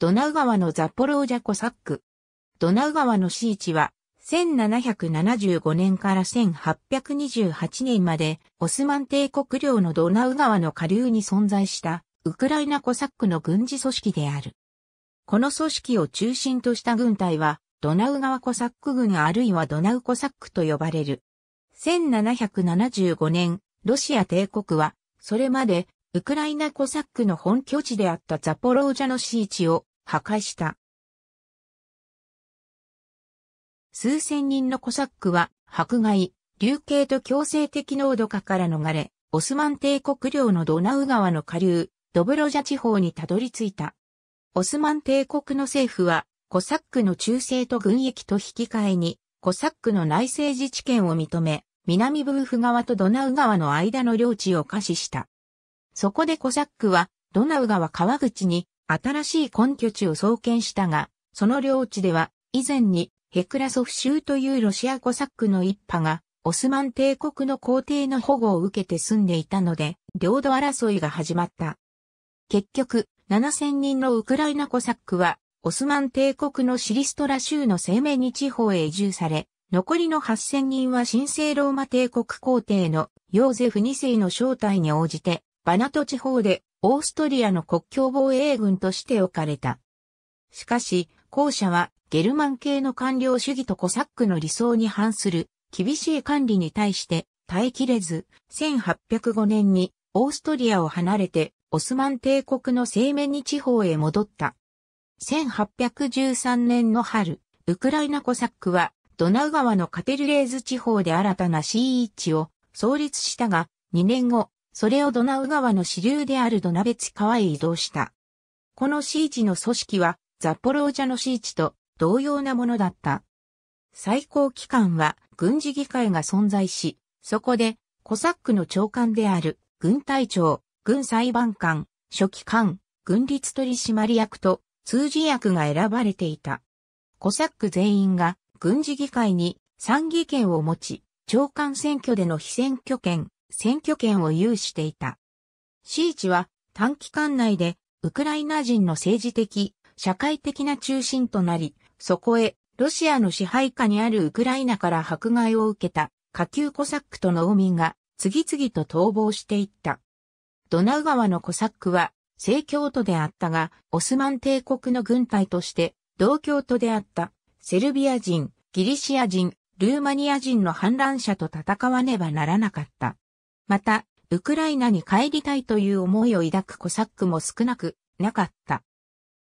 ドナウ川のザポロージャコサック。ドナウ川の市地は、1775年から1828年まで、オスマン帝国領のドナウ川の下流に存在した、ウクライナコサックの軍事組織である。この組織を中心とした軍隊は、ドナウ川コサック軍あるいはドナウコサックと呼ばれる。1775年、ロシア帝国は、それまで、ウクライナコサックの本拠地であったザポロージャの市地を破壊した。数千人のコサックは、迫害、流刑と強制的濃度化から逃れ、オスマン帝国領のドナウ川の下流、ドブロジャ地方にたどり着いた。オスマン帝国の政府は、コサックの忠誠と軍役と引き換えに、コサックの内政自治権を認め、南ブーフ川とドナウ川の間の領地を可視した。そこでコサックは、ドナウ川川口に新しい根拠地を創建したが、その領地では、以前に、ヘクラソフ州というロシアコサックの一派が、オスマン帝国の皇帝の保護を受けて住んでいたので、領土争いが始まった。結局、7000人のウクライナコサックは、オスマン帝国のシリストラ州の生命に地方へ移住され、残りの8000人は神聖ローマ帝国皇帝のヨーゼフ2世の招待に応じて、バナト地方でオーストリアの国境防衛軍として置かれた。しかし、後者はゲルマン系の官僚主義とコサックの理想に反する厳しい管理に対して耐えきれず、1805年にオーストリアを離れてオスマン帝国のセ面に地方へ戻った。1813年の春、ウクライナコサックはドナウ川のカテルレーズ地方で新たな C1 を創立したが、2年後、それをドナウ川の支流であるドナベツ川へ移動した。この市チの組織は、ザポロージャの市チと同様なものだった。最高機関は軍事議会が存在し、そこでコサックの長官である軍隊長、軍裁判官、書記官、軍律取締役と通事役が選ばれていた。コサック全員が軍事議会に参議権を持ち、長官選挙での非選挙権、選挙権を有していた。シーチは短期間内でウクライナ人の政治的、社会的な中心となり、そこへロシアの支配下にあるウクライナから迫害を受けた下級コサックと農民が次々と逃亡していった。ドナウ川のコサックは正教徒であったが、オスマン帝国の軍隊として同教徒であったセルビア人、ギリシア人、ルーマニア人の反乱者と戦わねばならなかった。また、ウクライナに帰りたいという思いを抱くコサックも少なくなかった。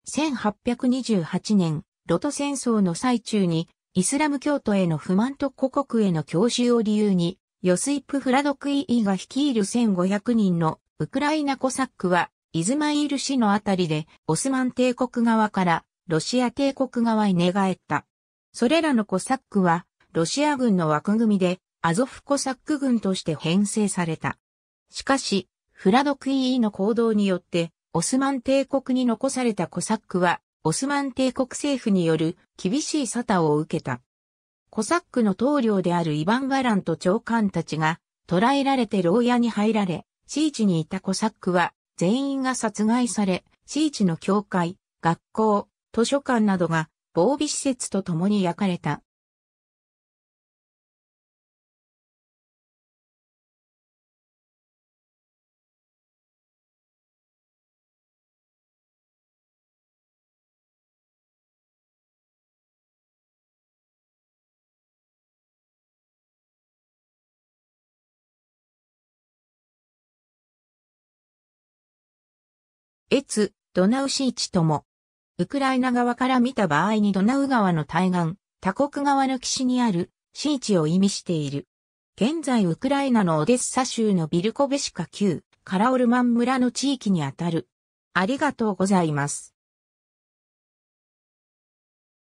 1828年、ロト戦争の最中に、イスラム教徒への不満と故国への教習を理由に、ヨスイプ・フラドクイーが率いる1500人のウクライナコサックは、イズマイール市のあたりで、オスマン帝国側からロシア帝国側へ寝返った。それらのコサックは、ロシア軍の枠組みでアゾフコサック軍として編成された。しかし、フラドクイーの行動によって、オスマン帝国に残されたコサックは、オスマン帝国政府による厳しい沙汰を受けた。コサックの統領であるイバン・ガランと長官たちが、捕らえられて牢屋に入られ、地域にいたコサックは、全員が殺害され、地域の教会、学校、図書館などが、防備施設と共に焼かれた。越、ドナウシーチとも。ウクライナ側から見た場合にドナウ川の対岸、他国側の岸にある、シーチを意味している。現在ウクライナのオデッサ州のビルコベシカ旧、カラオルマン村の地域にあたる。ありがとうございます。